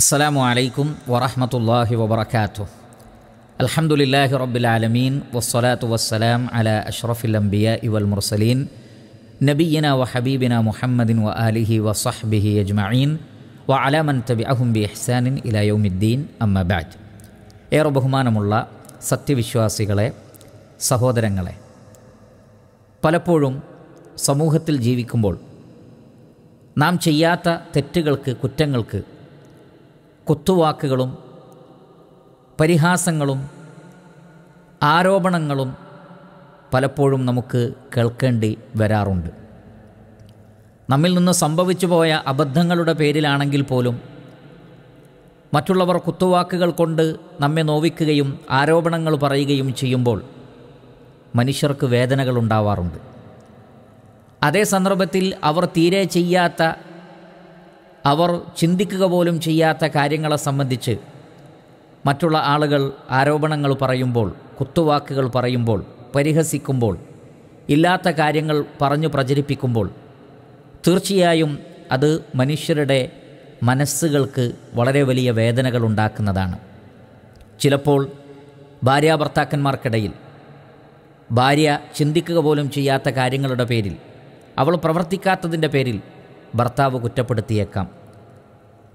അസ്സലാമു അലൈക്കും വറഹമത്തല്ലാഹി വബർക്കാത്തു അലഹമുല്ലാഹി റബുലാലമീൻ വസ്സലാത്തു വസ്സലാം അല അഷ്റഫുലംബിയ ഇവൽ മുർസലീൻ നബീന വ ഹബീബിന മുഹമ്മദിൻ വ അലിഹി സഹബിഹി അജ്മീൻ വ അലമൻ തബി അഹുംബി എഹ്സാനിൻ ഇലയോമുദ്ദീൻ അമ്മ ബാജ് ഏറെ ബഹുമാനമുള്ള സത്യവിശ്വാസികളെ സഹോദരങ്ങളെ പലപ്പോഴും സമൂഹത്തിൽ ജീവിക്കുമ്പോൾ നാം ചെയ്യാത്ത തെറ്റുകൾക്ക് കുറ്റങ്ങൾക്ക് കുത്തുവാക്കുകളും പരിഹാസങ്ങളും ആരോപണങ്ങളും പലപ്പോഴും നമുക്ക് കേൾക്കേണ്ടി വരാറുണ്ട് നമ്മിൽ നിന്ന് സംഭവിച്ചു പോയ അബദ്ധങ്ങളുടെ പേരിലാണെങ്കിൽ പോലും മറ്റുള്ളവർ കുത്തുവാക്കുകൾ കൊണ്ട് നമ്മെ നോവിക്കുകയും ആരോപണങ്ങൾ പറയുകയും ചെയ്യുമ്പോൾ മനുഷ്യർക്ക് വേദനകൾ ഉണ്ടാവാറുണ്ട് അതേ സന്ദർഭത്തിൽ അവർ തീരെ ചെയ്യാത്ത അവർ ചിന്തിക്കുക പോലും ചെയ്യാത്ത കാര്യങ്ങളെ സംബന്ധിച്ച് മറ്റുള്ള ആളുകൾ ആരോപണങ്ങൾ പറയുമ്പോൾ കുത്തുവാക്കുകൾ പറയുമ്പോൾ പരിഹസിക്കുമ്പോൾ ഇല്ലാത്ത കാര്യങ്ങൾ പറഞ്ഞു പ്രചരിപ്പിക്കുമ്പോൾ തീർച്ചയായും അത് മനുഷ്യരുടെ മനസ്സുകൾക്ക് വളരെ വലിയ വേദനകൾ ഉണ്ടാക്കുന്നതാണ് ചിലപ്പോൾ ഭാര്യാഭർത്താക്കന്മാർക്കിടയിൽ ഭാര്യ ചിന്തിക്കുക പോലും ചെയ്യാത്ത കാര്യങ്ങളുടെ പേരിൽ അവൾ പ്രവർത്തിക്കാത്തതിൻ്റെ പേരിൽ ഭർത്താവ് കുറ്റപ്പെടുത്തിയേക്കാം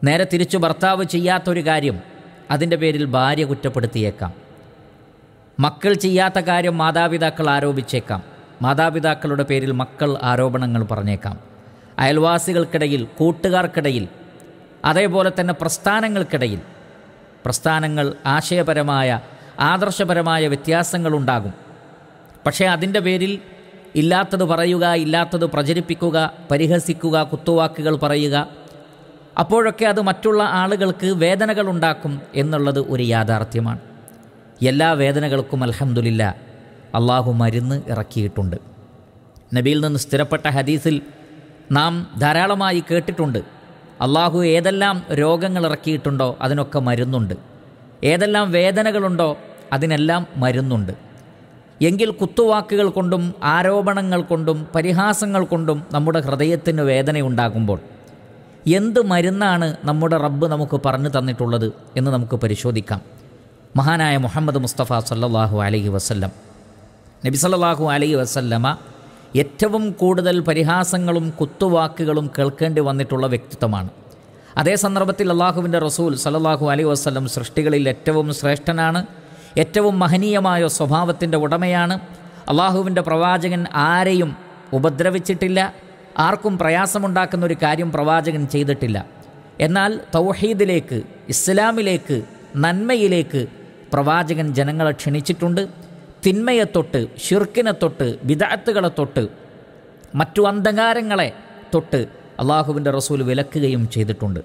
നേരെ തിരിച്ചു ഭർത്താവ് ചെയ്യാത്തൊരു കാര്യം അതിൻ്റെ പേരിൽ ഭാര്യ കുറ്റപ്പെടുത്തിയേക്കാം മക്കൾ ചെയ്യാത്ത കാര്യം മാതാപിതാക്കൾ ആരോപിച്ചേക്കാം മാതാപിതാക്കളുടെ പേരിൽ മക്കൾ ആരോപണങ്ങൾ പറഞ്ഞേക്കാം അയൽവാസികൾക്കിടയിൽ കൂട്ടുകാർക്കിടയിൽ അതേപോലെ തന്നെ പ്രസ്ഥാനങ്ങൾക്കിടയിൽ പ്രസ്ഥാനങ്ങൾ ആശയപരമായ ആദർശപരമായ വ്യത്യാസങ്ങളുണ്ടാകും പക്ഷേ അതിൻ്റെ പേരിൽ ഇല്ലാത്തത് പറയുക ഇല്ലാത്തത് പ്രചരിപ്പിക്കുക പരിഹസിക്കുക കുത്തുവാക്കുകൾ പറയുക അപ്പോഴൊക്കെ അത് മറ്റുള്ള ആളുകൾക്ക് വേദനകൾ ഉണ്ടാക്കും എന്നുള്ളത് ഒരു യാഥാർത്ഥ്യമാണ് എല്ലാ വേദനകൾക്കും അലഹമുല്ല അള്ളാഹു മരുന്ന് ഇറക്കിയിട്ടുണ്ട് നബിയിൽ നിന്ന് സ്ഥിരപ്പെട്ട ഹദീസിൽ നാം ധാരാളമായി കേട്ടിട്ടുണ്ട് അള്ളാഹു ഏതെല്ലാം രോഗങ്ങൾ ഇറക്കിയിട്ടുണ്ടോ അതിനൊക്കെ മരുന്നുണ്ട് ഏതെല്ലാം വേദനകളുണ്ടോ അതിനെല്ലാം മരുന്നുണ്ട് എങ്കിൽ കുത്തുവാക്കുകൾ കൊണ്ടും ആരോപണങ്ങൾ കൊണ്ടും പരിഹാസങ്ങൾ കൊണ്ടും നമ്മുടെ ഹൃദയത്തിന് വേദനയുണ്ടാകുമ്പോൾ എന്ത് മരുന്നാണ് നമ്മുടെ റബ്ബ് നമുക്ക് പറഞ്ഞു തന്നിട്ടുള്ളത് എന്ന് നമുക്ക് പരിശോധിക്കാം മഹാനായ മുഹമ്മദ് മുസ്തഫ സല്ലാഹു അലഹി വസ്ല്ലം നബി സല്ലാഹു അലഹി വസ്ല്ലമ ഏറ്റവും കൂടുതൽ പരിഹാസങ്ങളും കുത്തുവാക്കുകളും കേൾക്കേണ്ടി വന്നിട്ടുള്ള വ്യക്തിത്വമാണ് അതേ സന്ദർഭത്തിൽ അള്ളാഹുവിൻ്റെ റസൂൽ സല്ലാഹു അലൈഹി വസ്ലം സൃഷ്ടികളിൽ ഏറ്റവും ശ്രേഷ്ഠനാണ് ഏറ്റവും മഹനീയമായ സ്വഭാവത്തിൻ്റെ ഉടമയാണ് അള്ളാഹുവിൻ്റെ പ്രവാചകൻ ആരെയും ഉപദ്രവിച്ചിട്ടില്ല ആർക്കും പ്രയാസമുണ്ടാക്കുന്ന ഒരു കാര്യം പ്രവാചകൻ ചെയ്തിട്ടില്ല എന്നാൽ തൗഹീദിലേക്ക് ഇസ്ലാമിലേക്ക് നന്മയിലേക്ക് പ്രവാചകൻ ജനങ്ങളെ ക്ഷണിച്ചിട്ടുണ്ട് തിന്മയെ തൊട്ട് ഷിർക്കിനെ തൊട്ട് വിദാത്തുകളെ തൊട്ട് മറ്റു അന്ധകാരങ്ങളെ തൊട്ട് അള്ളാഹുവിൻ്റെ റസൂൽ വിലക്കുകയും ചെയ്തിട്ടുണ്ട്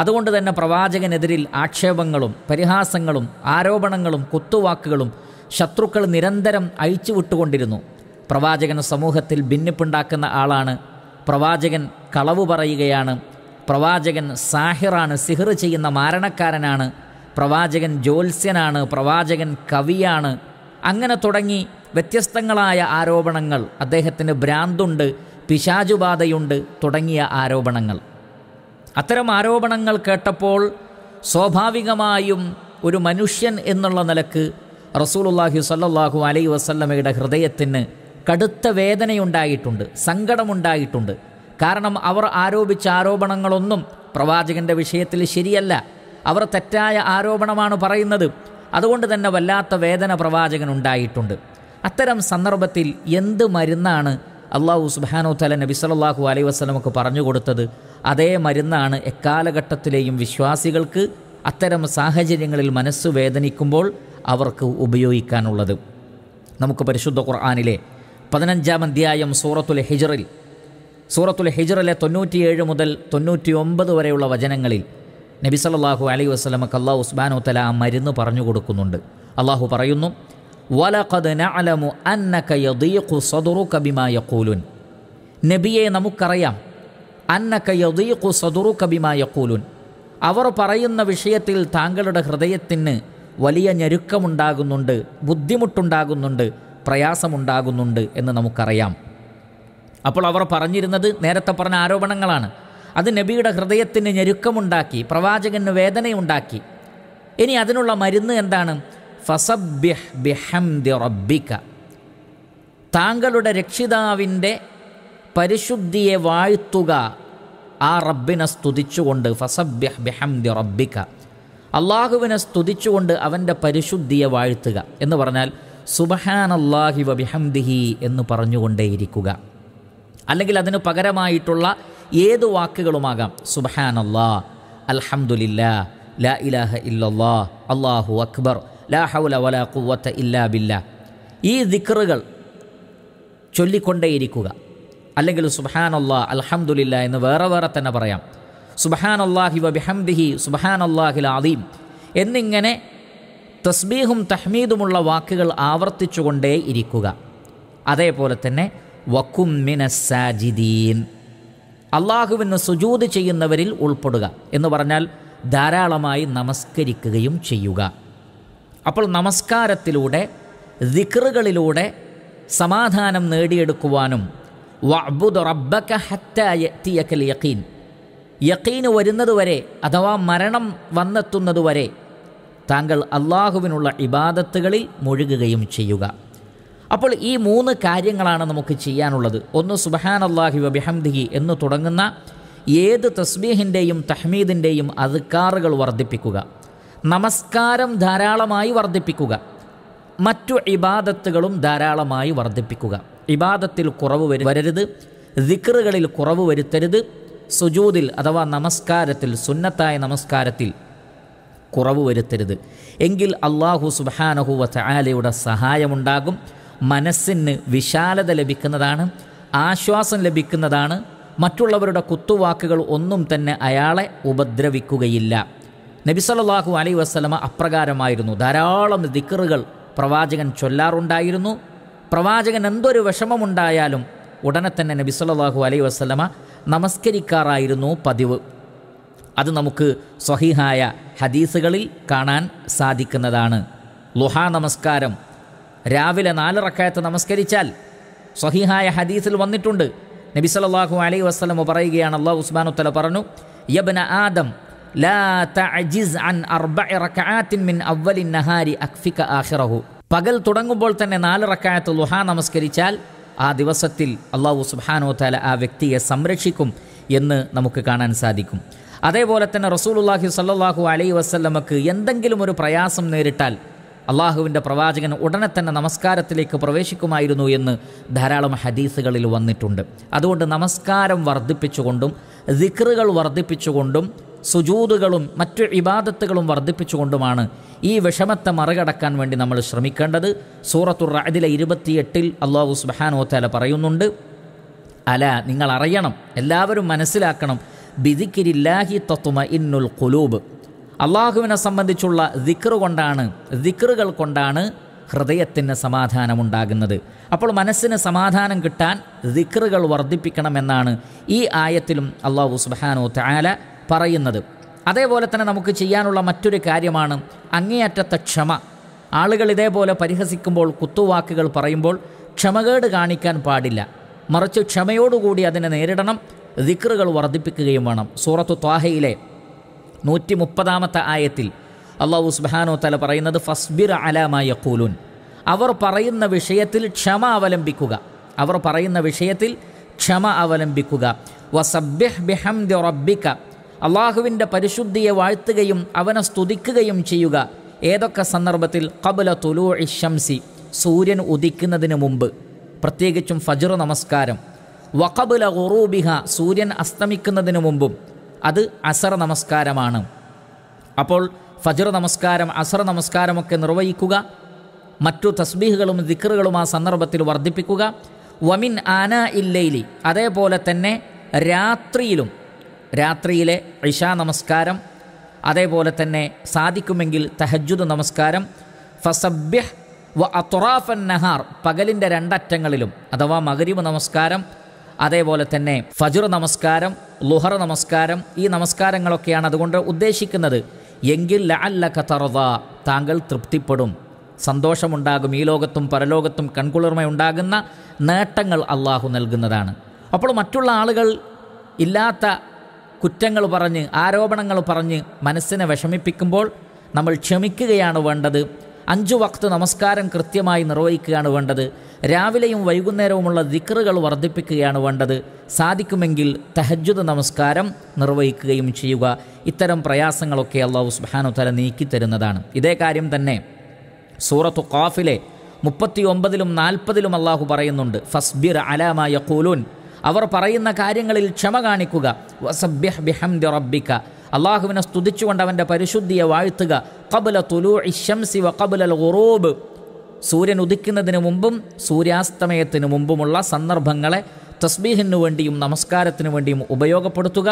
അതുകൊണ്ട് തന്നെ പ്രവാചകനെതിരിൽ ആക്ഷേപങ്ങളും പരിഹാസങ്ങളും ആരോപണങ്ങളും കുത്തുവാക്കുകളും ശത്രുക്കൾ നിരന്തരം അഴിച്ചുവിട്ടുകൊണ്ടിരുന്നു പ്രവാചകൻ സമൂഹത്തിൽ ഭിന്നിപ്പുണ്ടാക്കുന്ന ആളാണ് പ്രവാചകൻ കളവ് പറയുകയാണ് പ്രവാചകൻ സാഹിറാണ് സിഹർ ചെയ്യുന്ന മാരണക്കാരനാണ് പ്രവാചകൻ ജ്യോത്സ്യനാണ് പ്രവാചകൻ കവിയാണ് അങ്ങനെ തുടങ്ങി വ്യത്യസ്തങ്ങളായ ആരോപണങ്ങൾ അദ്ദേഹത്തിന് ഭ്രാന്തുണ്ട് പിശാചുബാധയുണ്ട് തുടങ്ങിയ ആരോപണങ്ങൾ അത്തരം ആരോപണങ്ങൾ കേട്ടപ്പോൾ സ്വാഭാവികമായും ഒരു മനുഷ്യൻ എന്നുള്ള നിലക്ക് റസൂലുല്ലാഹി സല്ലാഹു അലൈ വസല്ലമയുടെ ഹൃദയത്തിന് കടുത്ത വേദനയുണ്ടായിട്ടുണ്ട് സങ്കടമുണ്ടായിട്ടുണ്ട് കാരണം അവർ ആരോപിച്ച ആരോപണങ്ങളൊന്നും പ്രവാചകൻ്റെ വിഷയത്തിൽ ശരിയല്ല അവർ തെറ്റായ ആരോപണമാണ് പറയുന്നത് അതുകൊണ്ട് തന്നെ വല്ലാത്ത വേദന പ്രവാചകൻ ഉണ്ടായിട്ടുണ്ട് അത്തരം സന്ദർഭത്തിൽ എന്ത് മരുന്നാണ് അള്ളാഹു സുബാനോ തല നബി സലാഹു പറഞ്ഞു കൊടുത്തത് അതേ മരുന്നാണ് എക്കാലഘട്ടത്തിലെയും വിശ്വാസികൾക്ക് അത്തരം സാഹചര്യങ്ങളിൽ മനസ്സ് വേദനിക്കുമ്പോൾ അവർക്ക് ഉപയോഗിക്കാനുള്ളത് നമുക്ക് പരിശുദ്ധ ഖുർആാനിലെ പതിനഞ്ചാം അധ്യായം സൂറത്തുൽ ഹിജറിൽ സൂറത്തുൽ ഹിജറിലെ തൊണ്ണൂറ്റിയേഴ് മുതൽ തൊണ്ണൂറ്റി ഒമ്പത് വരെയുള്ള വചനങ്ങളിൽ നബി സല്ലാഹു അലൈ വസ്ലമക്ക് അള്ളാഹു ഉസ്ബാനോ തല ആ മരുന്ന് പറഞ്ഞു കൊടുക്കുന്നുണ്ട് അള്ളാഹു പറയുന്നു നബിയെ നമുക്കറിയാം അന്നക്കയതീഖു സദുറുക ബിമായക്കൂലുൻ അവർ പറയുന്ന വിഷയത്തിൽ താങ്കളുടെ ഹൃദയത്തിന് വലിയ ഞെരുക്കമുണ്ടാകുന്നുണ്ട് ബുദ്ധിമുട്ടുണ്ടാകുന്നുണ്ട് പ്രയാസമുണ്ടാകുന്നുണ്ട് എന്ന് നമുക്കറിയാം അപ്പോൾ അവർ പറഞ്ഞിരുന്നത് നേരത്തെ പറഞ്ഞ ആരോപണങ്ങളാണ് അത് നബിയുടെ ഹൃദയത്തിന് ഞെരുക്കമുണ്ടാക്കി പ്രവാചകന് വേദനയുണ്ടാക്കി ഇനി അതിനുള്ള മരുന്ന് എന്താണ് ഫസബ്യഹ് ബിഹംദി റബ്ബിക താങ്കളുടെ രക്ഷിതാവിൻ്റെ പരിശുദ്ധിയെ വാഴ്ത്തുക ആ റബ്ബിനെ സ്തുതിച്ചുകൊണ്ട് ഫസബ്യഹ് ബിഹംദി റബ്ബിക്ക അള്ളാഹുവിനെ സ്തുതിച്ചുകൊണ്ട് അവൻ്റെ പരിശുദ്ധിയെ വാഴ്ത്തുക എന്ന് പറഞ്ഞാൽ സുബഹാനല്ലാഹി വബിഹംദിഹി എന്ന് പറഞ്ഞുകൊണ്ടേയിരിക്കുക അല്ലെങ്കിൽ അതിന് പകരമായിട്ടുള്ള ഏത് വാക്കുകളുമാകാം സുബഹാനല്ലാ അൽഹംദുലില്ലാ ലാ ഇലാഹ ഇല്ലല്ലാ അള്ളാഹു അക്ബർ ലാ ഹൗല വലാ കുവത്ത ഇല്ലാ ബില്ല ഈ ദിക്റുകൾ ചൊല്ലിക്കൊണ്ടേയിരിക്കുക അല്ലെങ്കിൽ അള്ളാ അലഹമുല്ല എന്ന് വേറെ വേറെ തന്നെ പറയാം സുബഹാനല്ലാഹി വബിഹംദിഹി സുബഹാനല്ലാഹിൽ ആദീം എന്നിങ്ങനെ തസ്ബീഹും തഹ്മീദുമുള്ള വാക്കുകൾ ആവർത്തിച്ചുകൊണ്ടേ ഇരിക്കുക അതേപോലെ തന്നെ വക്കും അള്ളാഹുവിന് സുജൂത് ചെയ്യുന്നവരിൽ ഉൾപ്പെടുക എന്ന് പറഞ്ഞാൽ ധാരാളമായി നമസ്കരിക്കുകയും ചെയ്യുക അപ്പോൾ നമസ്കാരത്തിലൂടെ ദിക്റുകളിലൂടെ സമാധാനം നേടിയെടുക്കുവാനും വഅബുദ് റബ്ബക ഹത്തായത്തിയക്കൽ യക്കീൻ യക്കീന് വരുന്നതുവരെ അഥവാ മരണം വന്നെത്തുന്നതുവരെ താങ്കൾ അള്ളാഹുവിനുള്ള ഇബാദത്തുകളിൽ മുഴുകുകയും ചെയ്യുക അപ്പോൾ ഈ മൂന്ന് കാര്യങ്ങളാണ് നമുക്ക് ചെയ്യാനുള്ളത് ഒന്ന് സുബഹാൻ അള്ളാഹി വബിഹംദിഹി എന്ന് തുടങ്ങുന്ന ഏത് തസ്ബീഹിൻ്റെയും തഹ്മീദിൻ്റെയും അധികാറുകൾ വർദ്ധിപ്പിക്കുക നമസ്കാരം ധാരാളമായി വർദ്ധിപ്പിക്കുക മറ്റു ഇബാദത്തുകളും ധാരാളമായി വർദ്ധിപ്പിക്കുക ഇബാദത്തിൽ കുറവ് വരു വരരുത് ദിക്റുകളിൽ കുറവ് വരുത്തരുത് സുജൂദിൽ അഥവാ നമസ്കാരത്തിൽ സുന്നത്തായ നമസ്കാരത്തിൽ കുറവ് വരുത്തരുത് എങ്കിൽ അള്ളാഹു സുബാനഹുവ ചായാലയുടെ സഹായമുണ്ടാകും മനസ്സിന് വിശാലത ലഭിക്കുന്നതാണ് ആശ്വാസം ലഭിക്കുന്നതാണ് മറ്റുള്ളവരുടെ കുത്തുവാക്കുകൾ ഒന്നും തന്നെ അയാളെ ഉപദ്രവിക്കുകയില്ല നബിസലാഹു അലൈ വസ്ലമ അപ്രകാരമായിരുന്നു ധാരാളം ദിക്കറുകൾ പ്രവാചകൻ ചൊല്ലാറുണ്ടായിരുന്നു പ്രവാചകൻ എന്തൊരു വിഷമമുണ്ടായാലും ഉടനെ തന്നെ നബി സല്ലാഹു അലൈ വസ്ലമ നമസ്കരിക്കാറായിരുന്നു പതിവ് അത് നമുക്ക് സ്വഹിഹായ ഹദീസുകളിൽ കാണാൻ സാധിക്കുന്നതാണ് ലുഹാ നമസ്കാരം രാവിലെ നാല് റക്കായത്ത് നമസ്കരിച്ചാൽ സ്വഹിഹായ ഹദീസിൽ വന്നിട്ടുണ്ട് നബി സല്ലാഹു അലൈ വസ്ലമ പറയുകയാണ് അള്ളാഹു ഉത്തല പറഞ്ഞു യബ്ന ആദം ലാ തഅജിസ് അൻ മിൻ അവ്വലിൻ നഹാരി അക്ഫിക ആഖിറഹു പകൽ തുടങ്ങുമ്പോൾ തന്നെ നാല് റക്കായത്ത് ലുഹ നമസ്കരിച്ചാൽ ആ ദിവസത്തിൽ അള്ളാഹു സുബാനോ താല ആ വ്യക്തിയെ സംരക്ഷിക്കും എന്ന് നമുക്ക് കാണാൻ സാധിക്കും അതേപോലെ തന്നെ റസൂലുല്ലാഹി സല്ലാഹു അലൈ വസ്ല്ലമക്ക് എന്തെങ്കിലും ഒരു പ്രയാസം നേരിട്ടാൽ അള്ളാഹുവിൻ്റെ പ്രവാചകൻ ഉടനെ തന്നെ നമസ്കാരത്തിലേക്ക് പ്രവേശിക്കുമായിരുന്നു എന്ന് ധാരാളം ഹദീസുകളിൽ വന്നിട്ടുണ്ട് അതുകൊണ്ട് നമസ്കാരം വർദ്ധിപ്പിച്ചുകൊണ്ടും ദിക്റുകൾ വർദ്ധിപ്പിച്ചുകൊണ്ടും സുജൂതുകളും മറ്റു ഇബാദത്തുകളും വർദ്ധിപ്പിച്ചുകൊണ്ടുമാണ് ഈ വിഷമത്തെ മറികടക്കാൻ വേണ്ടി നമ്മൾ ശ്രമിക്കേണ്ടത് സൂറത്തുർ റാദിലെ ഇരുപത്തിയെട്ടിൽ അള്ളാഹു സുബാനോത്താല പറയുന്നുണ്ട് അല നിങ്ങൾ അറിയണം എല്ലാവരും മനസ്സിലാക്കണം ബിദിക്കിരില്ലാഹി തത്വമ ഇന്നുൽ കുലൂബ് അള്ളാഹുവിനെ സംബന്ധിച്ചുള്ള ദിക്റ് കൊണ്ടാണ് ദിക്റുകൾ കൊണ്ടാണ് ഹൃദയത്തിന് സമാധാനമുണ്ടാകുന്നത് അപ്പോൾ മനസ്സിന് സമാധാനം കിട്ടാൻ ദിക്റുകൾ വർദ്ധിപ്പിക്കണമെന്നാണ് ഈ ആയത്തിലും അള്ളാഹു സുബാനോ താല പറയുന്നത് അതേപോലെ തന്നെ നമുക്ക് ചെയ്യാനുള്ള മറ്റൊരു കാര്യമാണ് അങ്ങേയറ്റത്തെ ക്ഷമ ആളുകൾ ഇതേപോലെ പരിഹസിക്കുമ്പോൾ കുത്തുവാക്കുകൾ പറയുമ്പോൾ ക്ഷമകേട് കാണിക്കാൻ പാടില്ല മറിച്ച് ക്ഷമയോടുകൂടി അതിനെ നേരിടണം ദിക്റുകൾ വർദ്ധിപ്പിക്കുകയും വേണം സൂറത്തു ത്വാഹയിലെ നൂറ്റി മുപ്പതാമത്തെ ആയത്തിൽ അള്ളാഹു സുബാനോ തല പറയുന്നത് ഫസ്ബിർ അലാമായ കൂലുൻ അവർ പറയുന്ന വിഷയത്തിൽ ക്ഷമ അവലംബിക്കുക അവർ പറയുന്ന വിഷയത്തിൽ ക്ഷമ അവലംബിക്കുക വസബ്യഹ് ബിഹംദ അള്ളാഹുവിൻ്റെ പരിശുദ്ധിയെ വാഴ്ത്തുകയും അവനെ സ്തുതിക്കുകയും ചെയ്യുക ഏതൊക്കെ സന്ദർഭത്തിൽ കബുല തുലു ഇഷംസി സൂര്യൻ ഉദിക്കുന്നതിന് മുമ്പ് പ്രത്യേകിച്ചും ഫജർ നമസ്കാരം വഖബുല ഗുറൂബിഹ സൂര്യൻ അസ്തമിക്കുന്നതിന് മുമ്പും അത് അസർ നമസ്കാരമാണ് അപ്പോൾ ഫജർ നമസ്കാരം അസർ നമസ്കാരമൊക്കെ നിർവഹിക്കുക മറ്റു തസ്ബീഹുകളും ദിക്കറുകളും ആ സന്ദർഭത്തിൽ വർദ്ധിപ്പിക്കുക വമിൻ ആന ഇല്ലയിലി അതേപോലെ തന്നെ രാത്രിയിലും രാത്രിയിലെ ഇഷ നമസ്കാരം അതേപോലെ തന്നെ സാധിക്കുമെങ്കിൽ തഹജുദ് നമസ്കാരം ഫസബ്യ വ അത്തുറാഫൻ നഹാർ പകലിൻ്റെ രണ്ടറ്റങ്ങളിലും അഥവാ മകരീബ് നമസ്കാരം അതേപോലെ തന്നെ ഫജുർ നമസ്കാരം ലുഹർ നമസ്കാരം ഈ നമസ്കാരങ്ങളൊക്കെയാണ് അതുകൊണ്ട് ഉദ്ദേശിക്കുന്നത് എങ്കിൽ ലഅല്ല കതറുത താങ്കൾ തൃപ്തിപ്പെടും സന്തോഷമുണ്ടാകും ഈ ലോകത്തും പരലോകത്തും കൺകുളിർമയുണ്ടാകുന്ന നേട്ടങ്ങൾ അള്ളാഹു നൽകുന്നതാണ് അപ്പോൾ മറ്റുള്ള ആളുകൾ ഇല്ലാത്ത കുറ്റങ്ങൾ പറഞ്ഞ് ആരോപണങ്ങൾ പറഞ്ഞ് മനസ്സിനെ വിഷമിപ്പിക്കുമ്പോൾ നമ്മൾ ക്ഷമിക്കുകയാണ് വേണ്ടത് അഞ്ചു വക്ത് നമസ്കാരം കൃത്യമായി നിർവഹിക്കുകയാണ് വേണ്ടത് രാവിലെയും വൈകുന്നേരവുമുള്ള ദിക്റുകൾ വർദ്ധിപ്പിക്കുകയാണ് വേണ്ടത് സാധിക്കുമെങ്കിൽ തഹജ്ജുദ് നമസ്കാരം നിർവഹിക്കുകയും ചെയ്യുക ഇത്തരം പ്രയാസങ്ങളൊക്കെ അള്ളാഹു സുബാനുതല നീക്കിത്തരുന്നതാണ് ഇതേ കാര്യം തന്നെ സൂറത്തു ഖാഫിലെ മുപ്പത്തി ഒമ്പതിലും നാൽപ്പതിലും അള്ളാഹു പറയുന്നുണ്ട് ഫസ്ബിർ അലാമ യഖൂലൂൻ അവർ പറയുന്ന കാര്യങ്ങളിൽ ക്ഷമ കാണിക്കുക ബിഹംദി റബ്ബിക്ക അള്ളാഹുവിനെ സ്തുതിച്ചുകൊണ്ട് അവൻ്റെ പരിശുദ്ധിയെ വാഴ്ത്തുക കബുല തുലു ഇഷംസി വ കബുലൽ ഉറൂബ് സൂര്യൻ ഉദിക്കുന്നതിന് മുമ്പും സൂര്യാസ്തമയത്തിന് മുമ്പുമുള്ള സന്ദർഭങ്ങളെ തസ്ബീഹിനു വേണ്ടിയും നമസ്കാരത്തിനു വേണ്ടിയും ഉപയോഗപ്പെടുത്തുക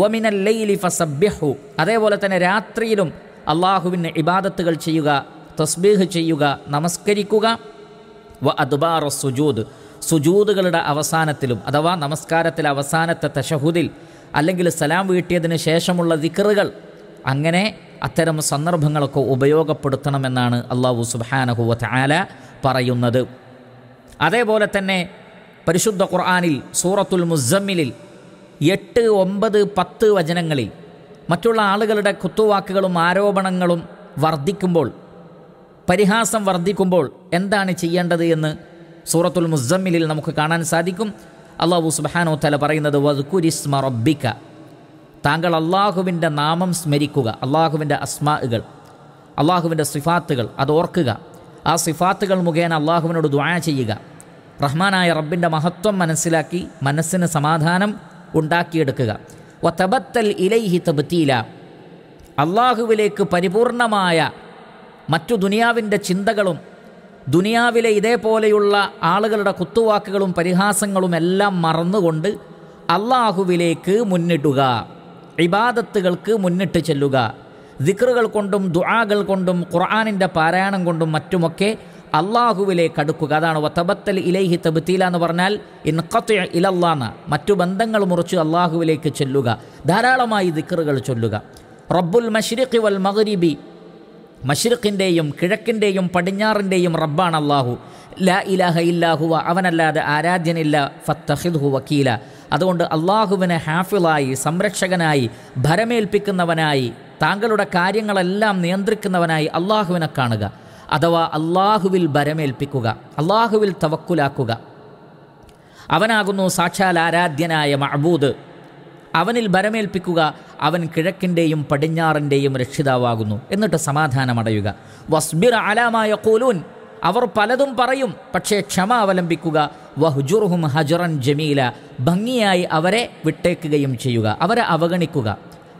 വമിനൽ ലൈലി ഫസബ്യഹു അതേപോലെ തന്നെ രാത്രിയിലും അള്ളാഹുവിന് ഇബാദത്തുകൾ ചെയ്യുക തസ്ബീഹ് ചെയ്യുക നമസ്കരിക്കുക വ അദ്ബാറ സുജൂദ് സുജൂതുകളുടെ അവസാനത്തിലും അഥവാ നമസ്കാരത്തിലെ അവസാനത്തെ തഷഹുദിൽ അല്ലെങ്കിൽ സലാം വീട്ടിയതിന് ശേഷമുള്ള ദിക്കറുകൾ അങ്ങനെ അത്തരം സന്ദർഭങ്ങളൊക്കെ ഉപയോഗപ്പെടുത്തണമെന്നാണ് അള്ളാഹു സുബാനഹുവത്ത് ആല പറയുന്നത് അതേപോലെ തന്നെ പരിശുദ്ധ ഖുർആാനിൽ സൂറത്തുൽ മുസമ്മിലിൽ എട്ട് ഒമ്പത് പത്ത് വചനങ്ങളിൽ മറ്റുള്ള ആളുകളുടെ കുത്തുവാക്കുകളും ആരോപണങ്ങളും വർദ്ധിക്കുമ്പോൾ പരിഹാസം വർദ്ധിക്കുമ്പോൾ എന്താണ് ചെയ്യേണ്ടത് എന്ന് സൂറത്തുൽ മുസമ്മിലിൽ നമുക്ക് കാണാൻ സാധിക്കും അള്ളാഹു സുബാനോ തല പറയുന്നത് വദ്കുരിസ്മ റബ്ബിക്ക താങ്കൾ അള്ളാഹുവിൻ്റെ നാമം സ്മരിക്കുക അള്ളാഹുവിൻ്റെ അസ്മാകൾ അള്ളാഹുവിൻ്റെ സിഫാത്തുകൾ അത് ഓർക്കുക ആ സിഫാത്തുകൾ മുഖേന അള്ളാഹുവിനോട് ദ്വായ ചെയ്യുക റഹ്മാനായ റബ്ബിൻ്റെ മഹത്വം മനസ്സിലാക്കി മനസ്സിന് സമാധാനം ഉണ്ടാക്കിയെടുക്കുക വ തബത്തൽ ഇലൈഹി തബത്തീല അള്ളാഹുവിലേക്ക് പരിപൂർണമായ മറ്റു ദുനിയാവിൻ്റെ ചിന്തകളും ദുനിയാവിലെ ഇതേപോലെയുള്ള ആളുകളുടെ കുത്തുവാക്കുകളും പരിഹാസങ്ങളും എല്ലാം മറന്നുകൊണ്ട് അള്ളാഹുവിലേക്ക് മുന്നിട്ടുക ഇബാദത്തുകൾക്ക് മുന്നിട്ട് ചെല്ലുക ദിക്റുകൾ കൊണ്ടും ദുആകൾ കൊണ്ടും ഖുർആാനിൻ്റെ പാരായണം കൊണ്ടും മറ്റുമൊക്കെ അള്ളാഹുവിലേക്ക് അടുക്കുക അതാണ് വത്തബത്തൽ ഇലൈഹി തബത്തീല എന്ന് പറഞ്ഞാൽ ഇൻഖത്ത് ഇലല്ലാന്ന് മറ്റു ബന്ധങ്ങൾ മുറിച്ച് അള്ളാഹുവിലേക്ക് ചെല്ലുക ധാരാളമായി ദിക്റുകൾ ചൊല്ലുക റബ്ബുൽ മഷ്രിഖ് വൽ മഗ്രിബി മഷിറഖിൻ്റെയും കിഴക്കിൻ്റെയും പടിഞ്ഞാറിൻ്റെയും റബ്ബാണ് അള്ളാഹു ലാ ഇലാഹ ഇല്ലാഹുവ അവനല്ലാതെ ആരാധ്യനില്ല ഫത്തഹിദ്ഹു വക്കീല അതുകൊണ്ട് അള്ളാഹുവിനെ ഹാഫിളായി സംരക്ഷകനായി ഭരമേൽപ്പിക്കുന്നവനായി താങ്കളുടെ കാര്യങ്ങളെല്ലാം നിയന്ത്രിക്കുന്നവനായി അള്ളാഹുവിനെ കാണുക അഥവാ അള്ളാഹുവിൽ ഭരമേൽപ്പിക്കുക അള്ളാഹുവിൽ തവക്കുലാക്കുക അവനാകുന്നു സാക്ഷാൽ ആരാധ്യനായ മഅബൂദ് അവനിൽ ഭരമേൽപ്പിക്കുക അവൻ കിഴക്കിൻ്റെയും പടിഞ്ഞാറിൻ്റെയും രക്ഷിതാവാകുന്നു എന്നിട്ട് സമാധാനമടയുക വസ്ബിർ അലാമായ കോലൂൻ അവർ പലതും പറയും പക്ഷേ ക്ഷമ അവലംബിക്കുക വഹുജുർഹും ഹജറൻ ജമീല ഭംഗിയായി അവരെ വിട്ടേക്കുകയും ചെയ്യുക അവരെ അവഗണിക്കുക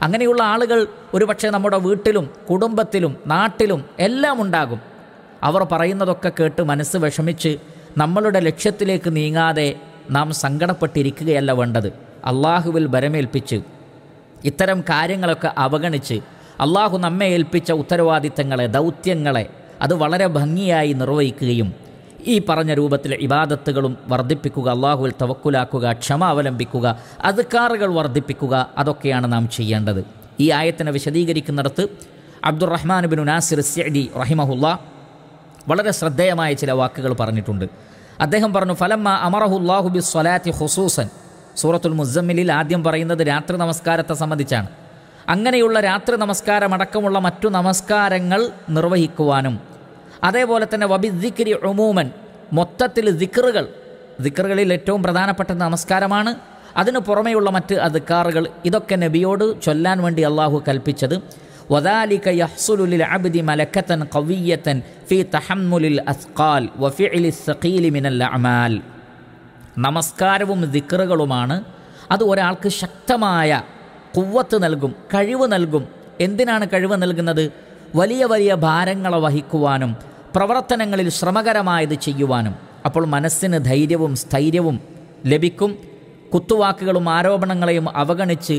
അങ്ങനെയുള്ള ആളുകൾ ഒരുപക്ഷെ നമ്മുടെ വീട്ടിലും കുടുംബത്തിലും നാട്ടിലും എല്ലാം ഉണ്ടാകും അവർ പറയുന്നതൊക്കെ കേട്ട് മനസ്സ് വിഷമിച്ച് നമ്മളുടെ ലക്ഷ്യത്തിലേക്ക് നീങ്ങാതെ നാം സങ്കടപ്പെട്ടിരിക്കുകയല്ല വേണ്ടത് അള്ളാഹുവിൽ വരമേൽപ്പിച്ച് ഇത്തരം കാര്യങ്ങളൊക്കെ അവഗണിച്ച് അള്ളാഹു നമ്മെ ഏൽപ്പിച്ച ഉത്തരവാദിത്തങ്ങളെ ദൗത്യങ്ങളെ അത് വളരെ ഭംഗിയായി നിർവഹിക്കുകയും ഈ പറഞ്ഞ രൂപത്തിൽ ഇബാദത്തുകളും വർദ്ധിപ്പിക്കുക അള്ളാഹുവിൽ തവക്കുലാക്കുക ക്ഷമ അവലംബിക്കുക അധികാറുകൾ വർദ്ധിപ്പിക്കുക അതൊക്കെയാണ് നാം ചെയ്യേണ്ടത് ഈ ആയത്തിനെ വിശദീകരിക്കുന്നിടത്ത് അബ്ദുറഹ്മാൻ ബിൻ നാസിർ സഅദി റഹിമഹുല്ല വളരെ ശ്രദ്ധേയമായ ചില വാക്കുകൾ പറഞ്ഞിട്ടുണ്ട് അദ്ദേഹം പറഞ്ഞു ഫലമ്മ അമറഹുല്ലാഹു സ്വലാത്തി ഹുസൂസൻ സൂറത്തുൽ മുസമ്മിലിൽ ആദ്യം പറയുന്നത് രാത്രി നമസ്കാരത്തെ സംബന്ധിച്ചാണ് അങ്ങനെയുള്ള രാത്രി നമസ്കാരമടക്കമുള്ള മറ്റു നമസ്കാരങ്ങൾ നിർവഹിക്കുവാനും അതേപോലെ തന്നെ വബി ദിക്രി ഒമൂമൻ മൊത്തത്തിൽ ദിക്റുകൾ ദിക്റുകളിൽ ഏറ്റവും പ്രധാനപ്പെട്ട നമസ്കാരമാണ് അതിനു പുറമെയുള്ള മറ്റ് അധികാറുകൾ ഇതൊക്കെ നബിയോട് ചൊല്ലാൻ വേണ്ടി അള്ളാഹു കൽപ്പിച്ചത് വദാലിക യഹ്സുലുലിൽ അബ്ദി മലക്കത്തൻ കവിയത്തൻ ഫി തഹമ്മുലിൽ അസ്ഖാൽ വഫിഇലി സഖീലി മിനൽ അമാൽ നമസ്കാരവും ദിക്കറുകളുമാണ് അത് ഒരാൾക്ക് ശക്തമായ കുവത്ത് നൽകും കഴിവ് നൽകും എന്തിനാണ് കഴിവ് നൽകുന്നത് വലിയ വലിയ ഭാരങ്ങളെ വഹിക്കുവാനും പ്രവർത്തനങ്ങളിൽ ശ്രമകരമായത് ചെയ്യുവാനും അപ്പോൾ മനസ്സിന് ധൈര്യവും സ്ഥൈര്യവും ലഭിക്കും കുത്തുവാക്കുകളും ആരോപണങ്ങളെയും അവഗണിച്ച്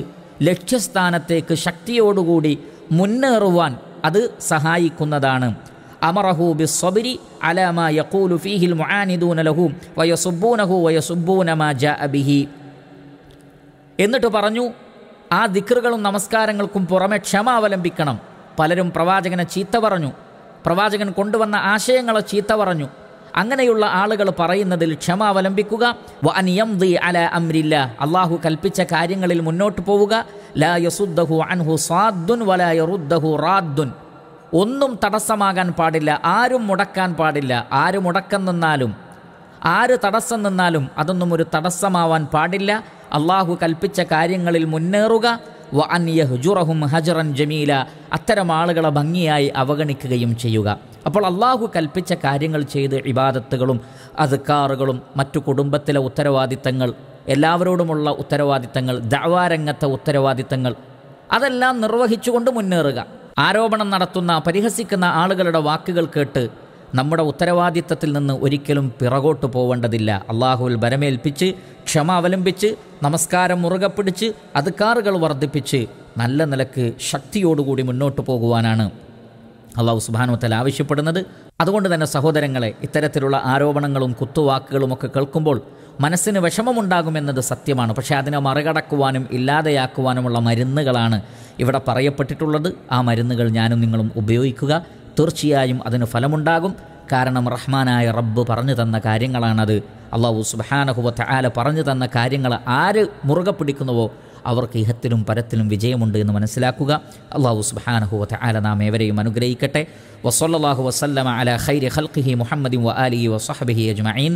ലക്ഷ്യസ്ഥാനത്തേക്ക് ശക്തിയോടുകൂടി മുന്നേറുവാൻ അത് സഹായിക്കുന്നതാണ് അമറഹു ബിസ്സബരി അലമ യഖൂലു ഫീഹിൽ മുആനിദൂന ലഹു വയസുബൂനഹു വയസുബ്ബൂന മാ ജാഅ ബിഹി എന്നിട്ട് പറഞ്ഞു ആ ദിക്റുകളും നമസ്കാരങ്ങൾക്കും പുറമെ ക്ഷമ അവലംബിക്കണം പലരും പ്രവാചകനെ ചീത്ത പറഞ്ഞു പ്രവാചകൻ കൊണ്ടുവന്ന ആശയങ്ങളെ ചീത്ത പറഞ്ഞു അങ്ങനെയുള്ള ആളുകൾ പറയുന്നതിൽ ക്ഷമ അവലംബിക്കുക വ അനിയം ദി അല അമ്രില്ല അള്ളാഹു കൽപ്പിച്ച കാര്യങ്ങളിൽ മുന്നോട്ട് പോവുക ലാ യസുദ്ദഹു അൻഹു സാദ്ദുൻ വലാ യറുദ്ദഹു റാദ്ദുൻ ഒന്നും തടസ്സമാകാൻ പാടില്ല ആരും മുടക്കാൻ പാടില്ല ആര് മുടക്കം നിന്നാലും ആര് തടസ്സം നിന്നാലും അതൊന്നും ഒരു തടസ്സമാവാൻ പാടില്ല അള്ളാഹു കൽപ്പിച്ച കാര്യങ്ങളിൽ മുന്നേറുക വ അൻ യഹ്ജുറഹും ഹജറൻ ജമീല അത്തരം ആളുകളെ ഭംഗിയായി അവഗണിക്കുകയും ചെയ്യുക അപ്പോൾ അള്ളാഹു കൽപ്പിച്ച കാര്യങ്ങൾ ചെയ്ത് ഇബാദത്തുകളും അതുക്കാറുകളും മറ്റു കുടുംബത്തിലെ ഉത്തരവാദിത്തങ്ങൾ എല്ലാവരോടുമുള്ള ഉത്തരവാദിത്തങ്ങൾ ദവാരംഗത്തെ ഉത്തരവാദിത്തങ്ങൾ അതെല്ലാം നിർവഹിച്ചുകൊണ്ട് മുന്നേറുക ആരോപണം നടത്തുന്ന പരിഹസിക്കുന്ന ആളുകളുടെ വാക്കുകൾ കേട്ട് നമ്മുടെ ഉത്തരവാദിത്തത്തിൽ നിന്ന് ഒരിക്കലും പിറകോട്ട് പോവേണ്ടതില്ല അള്ളാഹുവിൽ ബരമേൽപ്പിച്ച് ക്ഷമ അവലംബിച്ച് നമസ്കാരം മുറുകെ പിടിച്ച് അധികാറുകൾ വർദ്ധിപ്പിച്ച് നല്ല നിലക്ക് ശക്തിയോടുകൂടി മുന്നോട്ട് പോകുവാനാണ് അള്ളാഹു സുബാനുത്തൽ ആവശ്യപ്പെടുന്നത് അതുകൊണ്ട് തന്നെ സഹോദരങ്ങളെ ഇത്തരത്തിലുള്ള ആരോപണങ്ങളും കുത്തുവാക്കുകളും ഒക്കെ കേൾക്കുമ്പോൾ മനസ്സിന് വിഷമമുണ്ടാകുമെന്നത് സത്യമാണ് പക്ഷേ അതിനെ മറികടക്കുവാനും ഇല്ലാതെയാക്കുവാനുമുള്ള മരുന്നുകളാണ് ഇവിടെ പറയപ്പെട്ടിട്ടുള്ളത് ആ മരുന്നുകൾ ഞാനും നിങ്ങളും ഉപയോഗിക്കുക തീർച്ചയായും അതിന് ഫലമുണ്ടാകും കാരണം റഹ്മാനായ റബ്ബ് പറഞ്ഞു തന്ന കാര്യങ്ങളാണത് അള്ളാഹു സുബാനഹുബത്ത് ആല പറഞ്ഞു തന്ന കാര്യങ്ങൾ ആര് മുറുകെ പിടിക്കുന്നുവോ അവർക്ക് ഇഹത്തിലും പരത്തിലും വിജയമുണ്ട് എന്ന് മനസ്സിലാക്കുക അള്ളാഹു സുബാനഹുബത്ത് ആല നാം ഏവരെയും അനുഗ്രഹിക്കട്ടെ വസല്ലാഹു വസ്ലമ അല ഹൈരി ഹൽഖി മുഹമ്മദിൻ വ അലി വസഹബിഹി അജ്മീൻ